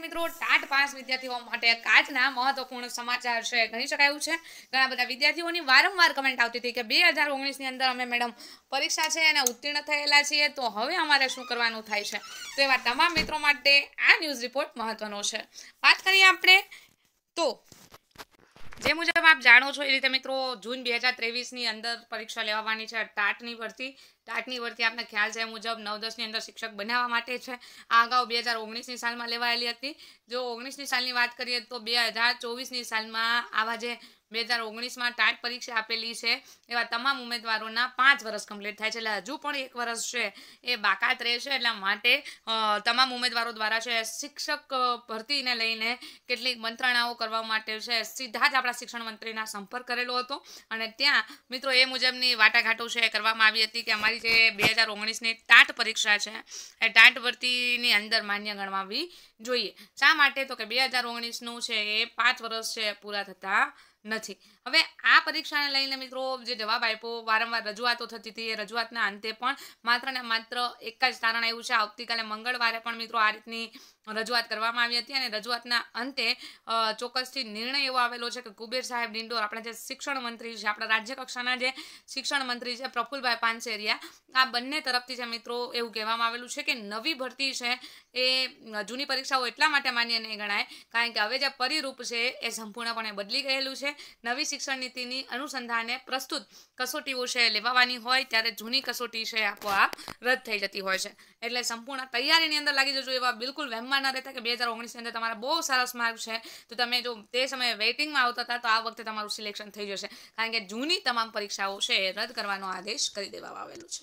મિત્રો TAT pass વિદ્યાર્થીઓ માટે કાચના મહત્વપૂર્ણ સમાચાર છે ગણી શકાય એવું છે ઘણા બધા વિદ્યાર્થીઓની વારંવાર કમેન્ટ આવતી હતી કે બે હજાર ઓગણીસની અંદર અમે મેડમ પરીક્ષા છે અને ઉત્તીર્ણ થયેલા છીએ તો હવે અમારે શું કરવાનું થાય છે તો એવા તમામ મિત્રો માટે આ ન્યૂઝ રિપોર્ટ મહત્વનો છે વાત કરીએ આપણે તો જે મુજબ આપ જાણો છો એ રીતે મિત્રો જૂન બે હજાર ની અંદર પરીક્ષા લેવાની છે ટાટની ભરતી ટાટની ભરતી આપને ખ્યાલ છે મુજબ નવ દસની અંદર શિક્ષક બનાવવા માટે છે આ અગાઉ બે હજાર ઓગણીસની સાલમાં લેવાયેલી હતી જો ઓગણીસની સાલની વાત કરીએ તો બે હજાર ચોવીસની સાલમાં આવા જે બે હજાર ઓગણીસમાં ટાટ પરીક્ષા આપેલી છે એવા તમામ ઉમેદવારોના પાંચ વર્ષ કમ્પ્લીટ થાય છે એટલે હજુ પણ એક વર્ષ છે એ બાકાત રહેશે એટલા માટે તમામ ઉમેદવારો દ્વારા છે શિક્ષક ભરતીને લઈને કેટલીક મંત્રણાઓ કરવા માટે છે સીધા જ આપણા શિક્ષણ મંત્રીના સંપર્ક કરેલો હતો અને ત્યાં મિત્રો એ મુજબની વાટાઘાટો છે કરવામાં આવી હતી કે અમારી જે બે હજાર ઓગણીસની ટાટ પરીક્ષા છે એ ટાટ ભરતીની અંદર માન્ય ગણવાવી જોઈએ શા માટે તો કે બે હજાર ઓગણીસનું છે એ પાંચ વર્ષ છે પૂરા થતાં નથી હવે આ પરીક્ષાને લઈને મિત્રો જે જવાબ આપ્યો વારંવાર રજૂઆતો થતી હતી એ રજૂઆતના અંતે પણ માત્ર ને માત્ર એક જ તારણ આવ્યું છે આવતીકાલે મંગળવારે પણ મિત્રો આ રીતની રજૂઆત કરવામાં આવી હતી અને રજૂઆતના અંતે ચોક્કસથી નિર્ણય એવો આવેલો છે કે કુબેર સાહેબ ડિંડોર આપણા જે શિક્ષણ મંત્રી છે આપણા રાજ્ય કક્ષાના જે શિક્ષણ મંત્રી છે પ્રફુલભાઈ પાનસેરિયા આ બંને તરફથી છે મિત્રો એવું કહેવામાં આવેલું છે કે નવી ભરતી છે એ જૂની પરીક્ષાઓ એટલા માટે માન્ય નહીં ગણાય કારણ કે હવે જે પરિરૂપ છે એ સંપૂર્ણપણે બદલી ગયેલું છે નવી શિક્ષણ નીતિની અનુસંધાને પ્રસ્તુત કસોટીઓ છે લેવાવાની હોય ત્યારે જૂની કસોટી છે આપોઆપ રદ થઈ જતી હોય છે એટલે સંપૂર્ણ તૈયારીની અંદર લાગી જજો એવા બિલકુલ વહેમમાં ન રહેતા કે બે હજાર ઓગણીસની અંદર તમારા બહુ સરસ માર્ક છે તો તમે જો તે સમયે વેઇટિંગમાં આવતા હતા તો આ વખતે તમારું સિલેક્શન થઈ જશે કારણ કે જૂની તમામ પરીક્ષાઓ છે એ રદ કરવાનો આદેશ કરી દેવામાં આવેલો છે